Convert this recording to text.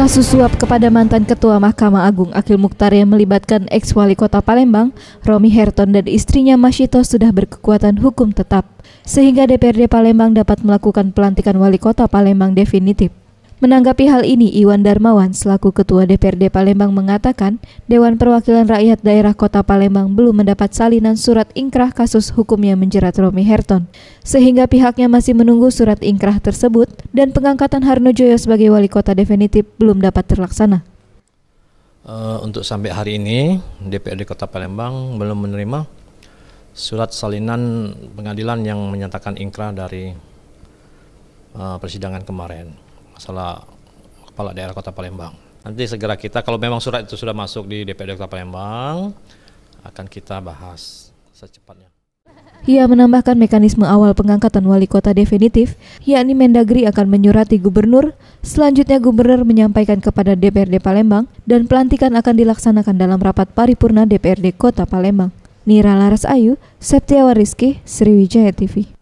Kasus suap kepada mantan Ketua Mahkamah Agung Akil Mukhtar yang melibatkan ex-wali kota Palembang, Romi Herton dan istrinya Masito sudah berkekuatan hukum tetap, sehingga DPRD Palembang dapat melakukan pelantikan wali kota Palembang definitif. Menanggapi hal ini, Iwan Darmawan selaku Ketua DPRD Palembang mengatakan, Dewan Perwakilan Rakyat Daerah Kota Palembang belum mendapat salinan surat ingkrah kasus hukum yang menjerat Romi Herton, sehingga pihaknya masih menunggu surat ingkrah tersebut dan pengangkatan Harno Joyo sebagai wali kota definitif belum dapat terlaksana. Eh, untuk sampai hari ini, DPRD Kota Palembang belum menerima surat salinan pengadilan yang menyatakan ingkrah dari eh, persidangan kemarin salah kepala daerah Kota Palembang. Nanti segera kita kalau memang surat itu sudah masuk di DPD Kota Palembang akan kita bahas secepatnya. Ia menambahkan mekanisme awal pengangkatan wali kota definitif, yakni Mendagri akan menyurati gubernur, selanjutnya gubernur menyampaikan kepada DPRD Palembang, dan pelantikan akan dilaksanakan dalam rapat paripurna DPRD Kota Palembang. Nira Laras Ayu, Septiawan Rizky, Sriwijaya TV.